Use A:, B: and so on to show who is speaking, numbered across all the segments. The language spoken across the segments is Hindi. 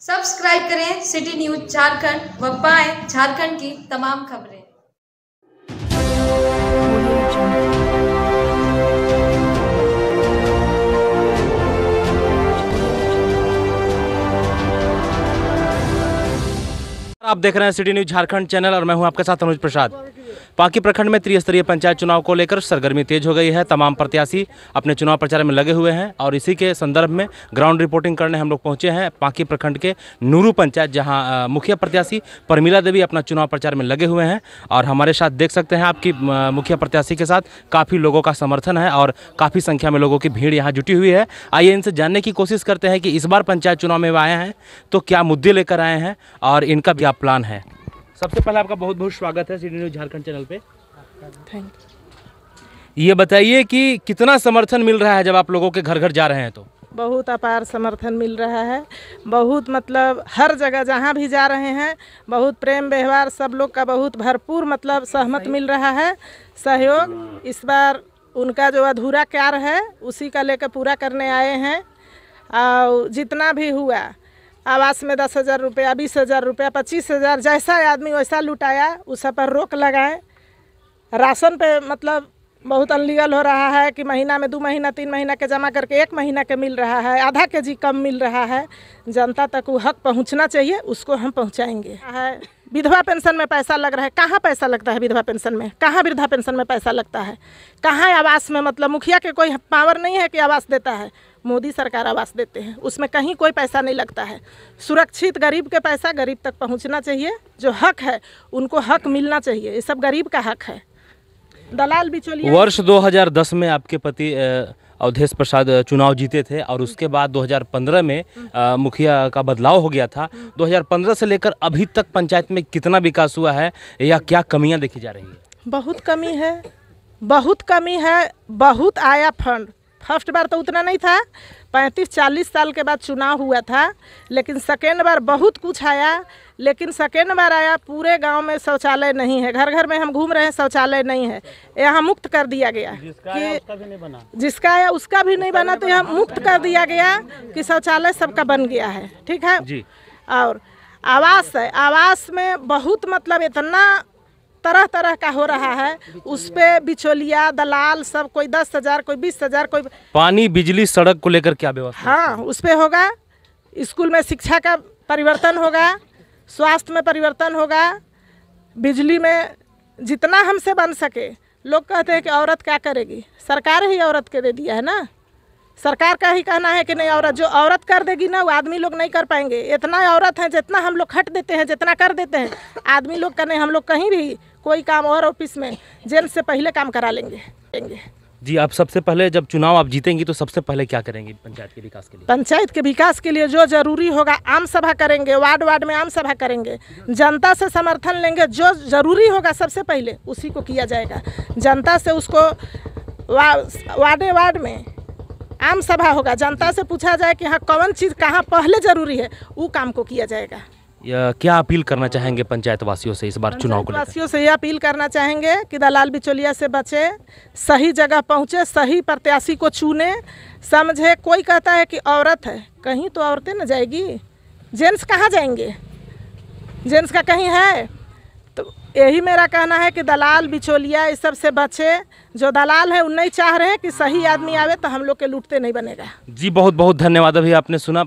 A: सब्सक्राइब करें सिटी न्यूज झारखंड व पाएं झारखंड की तमाम खबरें
B: आप देख रहे हैं सिटी न्यूज झारखंड चैनल और मैं हूं आपके साथ अनुज प्रसाद पाकी प्रखंड में त्रिस्तरीय पंचायत चुनाव को लेकर सरगर्मी तेज हो गई है तमाम प्रत्याशी अपने चुनाव प्रचार में लगे हुए हैं और इसी के संदर्भ में ग्राउंड रिपोर्टिंग करने हम लोग पहुंचे हैं पाकी प्रखंड के नूरू पंचायत जहां मुखिया प्रत्याशी परमिला देवी अपना चुनाव प्रचार में लगे हुए हैं और हमारे साथ देख सकते हैं आपकी मुखिया प्रत्याशी के साथ काफ़ी लोगों का समर्थन है और काफ़ी संख्या में लोगों की भीड़ यहाँ जुटी हुई है आइए इनसे जानने की कोशिश करते हैं कि इस बार पंचायत चुनाव में आए हैं तो क्या मुद्दे लेकर आए हैं और इनका क्या प्लान है सबसे पहले आपका बहुत बहुत स्वागत है सी न्यूज झारखंड चैनल पे
A: थैंक
B: ये बताइए कि कितना समर्थन मिल रहा है जब आप लोगों के घर घर जा रहे हैं तो
A: बहुत अपार समर्थन मिल रहा है बहुत मतलब हर जगह जहाँ भी जा रहे हैं बहुत प्रेम व्यवहार सब लोग का बहुत भरपूर मतलब सहमत मिल रहा है सहयोग इस बार उनका जो अधूरा कार्य है उसी का लेकर पूरा करने आए हैं और जितना भी हुआ आवास में दस हज़ार रुपया बीस हज़ार रुपया पच्चीस हज़ार जैसा आदमी वैसा लुटाया उस पर रोक लगाएं राशन पे मतलब बहुत अनलीगल हो रहा है कि महीना में दो महीना तीन महीना के जमा करके एक महीना के मिल रहा है आधा के जी कम मिल रहा है जनता तक वो हक पहुंचना चाहिए उसको हम पहुंचाएंगे है विधवा पेंशन में पैसा लग रहा है कहाँ पैसा लगता है विधवा पेंशन में कहाँ वृद्धा पेंशन में पैसा लगता है कहाँ आवास में मतलब मुखिया के कोई पावर नहीं है कि आवास देता है मोदी सरकार आवास देते हैं उसमें कहीं कोई पैसा नहीं लगता है सुरक्षित गरीब के पैसा गरीब तक पहुँचना चाहिए जो हक है उनको हक मिलना चाहिए ये सब गरीब का हक है दलाल बिचौलिया वर्ष
B: 2010 में आपके पति अवधेश प्रसाद चुनाव जीते थे और उसके बाद 2015 में मुखिया का बदलाव हो गया था 2015 से लेकर अभी तक पंचायत में कितना विकास हुआ है या क्या कमियां देखी जा रही है
A: बहुत कमी है बहुत कमी है बहुत आया फंड फर्स्ट बार तो उतना नहीं था पैंतीस चालीस साल के बाद चुनाव हुआ था लेकिन सेकेंड बार बहुत कुछ आया लेकिन सेकेंड बार आया पूरे गांव में शौचालय नहीं है घर घर में हम घूम रहे हैं शौचालय नहीं है यहाँ मुक्त कर दिया गया कि जिसका आया उसका भी नहीं बना तो यहाँ मुक्त कर दिया गया कि शौचालय सबका बन गया है ठीक है और आवास है आवास में बहुत मतलब इतना तरह तरह का हो रहा है उस पर बिचौलिया दलाल सब कोई दस हजार कोई बीस हजार कोई
B: पानी बिजली सड़क को लेकर क्या व्यवस्था
A: हाँ उस पर होगा स्कूल में शिक्षा का परिवर्तन होगा स्वास्थ्य में परिवर्तन होगा बिजली में जितना हमसे बन सके लोग कहते हैं कि औरत क्या करेगी सरकार ही औरत के दे दिया है ना सरकार का ही कहना है कि नहीं औरत जो औरत कर देगी ना वो आदमी लोग नहीं कर पाएंगे इतना औरत है जितना हम लोग खट देते हैं जितना कर देते हैं आदमी लोग का नहीं हम लोग कहीं भी कोई काम और ऑफिस में जेंट्स से पहले काम करा लेंगे
B: जी आप सबसे पहले जब चुनाव आप जीतेंगी तो सबसे पहले क्या करेंगी पंचायत के विकास के
A: लिए पंचायत के विकास के लिए जो जरूरी होगा आम सभा करेंगे वार्ड वार्ड में आम सभा करेंगे जनता से समर्थन लेंगे जो जरूरी होगा सबसे पहले उसी को किया जाएगा जनता से उसको वार्डे वार्ड में आम सभा होगा जनता से पूछा जाए कि हाँ कौन चीज़ कहाँ पहले ज़रूरी है वो काम को किया जाएगा
B: या क्या अपील करना चाहेंगे पंचायत वासियों से इस बार चुनाव को
A: वासियों से ये अपील करना चाहेंगे कि दलाल बिचौलिया से बचे सही जगह पहुंचे सही प्रत्याशी को चुने समझे कोई कहता है कि औरत है कहीं तो औरतें न जाएगी जेंट्स कहाँ जाएंगे जेंट्स का कहीं है यही मेरा कहना है कि दलाल बिचौलिया इस सब से बचे जो दलाल है वो नहीं चाह रहे हैं कि सही आदमी आवे तो हम लोग के लूटते नहीं बनेगा
B: जी बहुत बहुत धन्यवाद अभी आपने सुना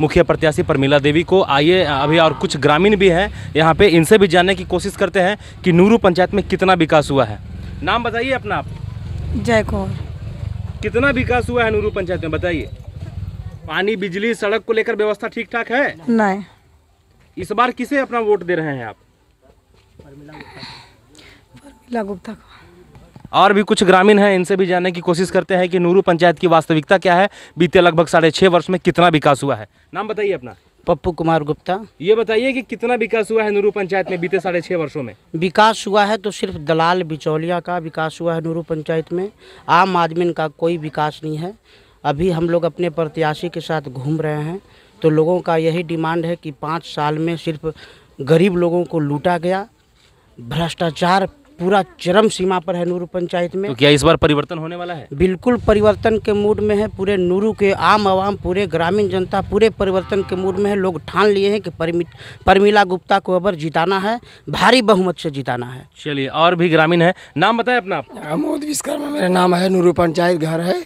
B: मुखिया प्रत्याशी परमिला देवी को आइए अभी और कुछ ग्रामीण भी हैं यहाँ पे इनसे भी जानने की कोशिश करते हैं कि नूरू पंचायत में कितना विकास हुआ है नाम बताइए अपना आप जय कौर कितना विकास हुआ है नूरू पंचायत में बताइए पानी बिजली सड़क को लेकर व्यवस्था ठीक ठाक है नहीं इस बार किसे अपना वोट दे रहे हैं आप
A: फर्मिला गुप्ता
B: और भी कुछ ग्रामीण हैं इनसे भी जानने की कोशिश करते हैं कि नूरू पंचायत की वास्तविकता क्या है बीते लगभग साढ़े छः वर्ष में कितना विकास हुआ है नाम बताइए अपना
A: पप्पू कुमार गुप्ता ये बताइए कि कितना विकास हुआ है नूरू पंचायत में बीते साढ़े छः वर्षों में विकास हुआ है तो सिर्फ दलाल बिचौलिया का विकास हुआ है नूरू पंचायत में आम आदमी का कोई विकास नहीं है अभी हम लोग अपने प्रत्याशी के साथ घूम रहे हैं तो लोगों का यही डिमांड है कि पाँच साल में सिर्फ गरीब लोगों को लूटा गया भ्रष्टाचार पूरा चरम सीमा पर है नूरू पंचायत में तो क्या इस बार परिवर्तन होने वाला है बिल्कुल परिवर्तन के मूड में है पूरे नूरू के आम आवाम पूरे ग्रामीण जनता पूरे परिवर्तन के मूड में है लोग ठान लिए हैं कि परमिला गुप्ता को अबर जिताना है भारी बहुमत से जिताना है
B: चलिए और भी ग्रामीण है नाम बताए अपना आमोद विश्वकर्मा मेरा
A: नाम है नूरू पंचायत घर
B: है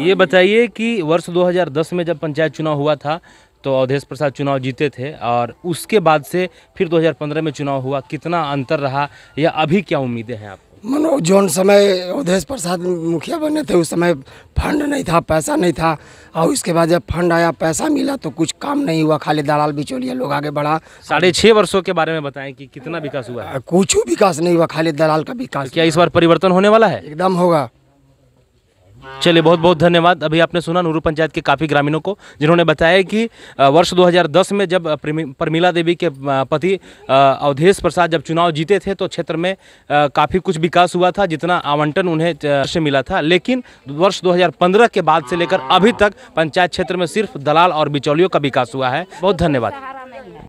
B: ये बताइए कि वर्ष 2010 में जब पंचायत चुनाव हुआ था तो अवधेश प्रसाद चुनाव जीते थे और उसके बाद से फिर 2015 में चुनाव हुआ कितना अंतर रहा या अभी क्या उम्मीदें हैं आपको मनो जौन समय अवधेश प्रसाद मुखिया बने थे उस समय फंड नहीं था पैसा नहीं था और उसके बाद जब फंड आया पैसा मिला तो कुछ काम नहीं हुआ खाली दलाल बिचौलिया लोग आगे बढ़ा साढ़े छः वर्षों के बारे में बताएं कि कितना विकास हुआ है कुछ विकास नहीं हुआ खाली दलाल का विकास तो क्या इस बार परिवर्तन होने वाला है एकदम होगा चलिए बहुत बहुत धन्यवाद अभी आपने सुना नूरू पंचायत के काफ़ी ग्रामीणों को जिन्होंने बताया कि वर्ष 2010 में जब परमिला देवी के पति अवधेश प्रसाद जब चुनाव जीते थे तो क्षेत्र में काफ़ी कुछ विकास हुआ था जितना आवंटन उन्हें से मिला था लेकिन वर्ष 2015 के बाद से लेकर अभी तक पंचायत क्षेत्र में सिर्फ दलाल और बिचौलियों का विकास हुआ है बहुत धन्यवाद